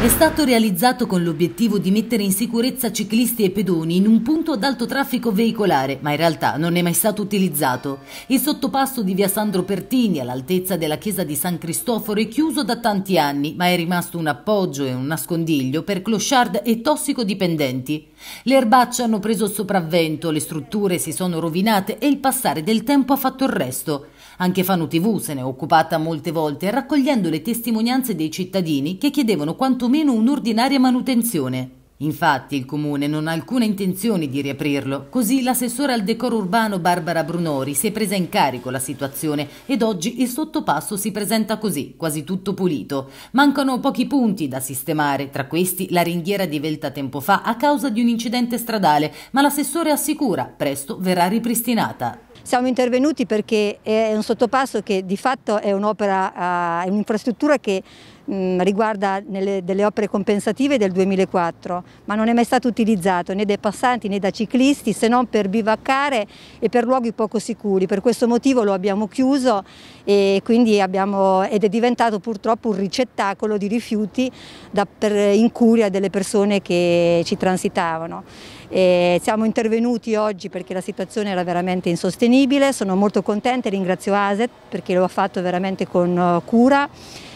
È stato realizzato con l'obiettivo di mettere in sicurezza ciclisti e pedoni in un punto ad alto traffico veicolare, ma in realtà non è mai stato utilizzato. Il sottopasso di via Sandro Pertini all'altezza della chiesa di San Cristoforo è chiuso da tanti anni, ma è rimasto un appoggio e un nascondiglio per clochard e tossicodipendenti. Le erbacce hanno preso il sopravvento, le strutture si sono rovinate e il passare del tempo ha fatto il resto. Anche Fano TV se ne è occupata molte volte, raccogliendo le testimonianze dei cittadini che chiedevano quanto tantomeno un'ordinaria manutenzione. Infatti il comune non ha alcuna intenzione di riaprirlo, così l'assessore al decoro urbano Barbara Brunori si è presa in carico la situazione ed oggi il sottopasso si presenta così, quasi tutto pulito. Mancano pochi punti da sistemare, tra questi la ringhiera divelta tempo fa a causa di un incidente stradale, ma l'assessore assicura presto verrà ripristinata. Siamo intervenuti perché è un sottopasso che di fatto è un'opera, eh, è un'infrastruttura che mh, riguarda nelle, delle opere compensative del 2004, ma non è mai stato utilizzato né dai passanti né da ciclisti se non per bivaccare e per luoghi poco sicuri. Per questo motivo lo abbiamo chiuso e quindi abbiamo, ed è diventato purtroppo un ricettacolo di rifiuti da, per, in curia delle persone che ci transitavano. E siamo intervenuti oggi perché la situazione era veramente insostenibile, sono molto contenta e ringrazio ASET perché lo ha fatto veramente con eh, cura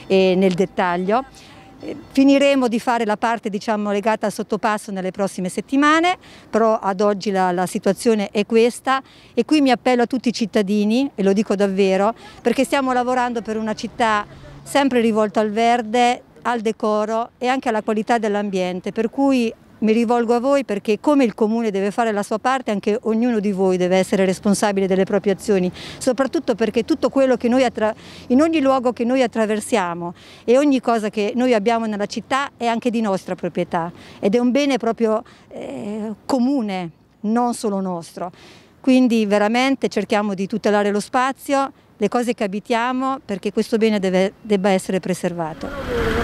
eh, nel dettaglio. Eh, finiremo di fare la parte diciamo, legata al sottopasso nelle prossime settimane, però ad oggi la, la, situazione è questa e qui mi appello a tutti i cittadini, e lo dico davvero, perché stiamo lavorando per una città sempre rivolta al verde, al decoro e anche alla qualità dell'ambiente, per cui mi rivolgo a voi perché come il Comune deve fare la sua parte, anche ognuno di voi deve essere responsabile delle proprie azioni, soprattutto perché tutto quello che noi in ogni luogo che noi attraversiamo e ogni cosa che noi abbiamo nella città è anche di nostra proprietà ed è un bene proprio eh, comune, non solo nostro. Quindi veramente cerchiamo di tutelare lo spazio, le cose che abitiamo perché questo bene deve, debba essere preservato.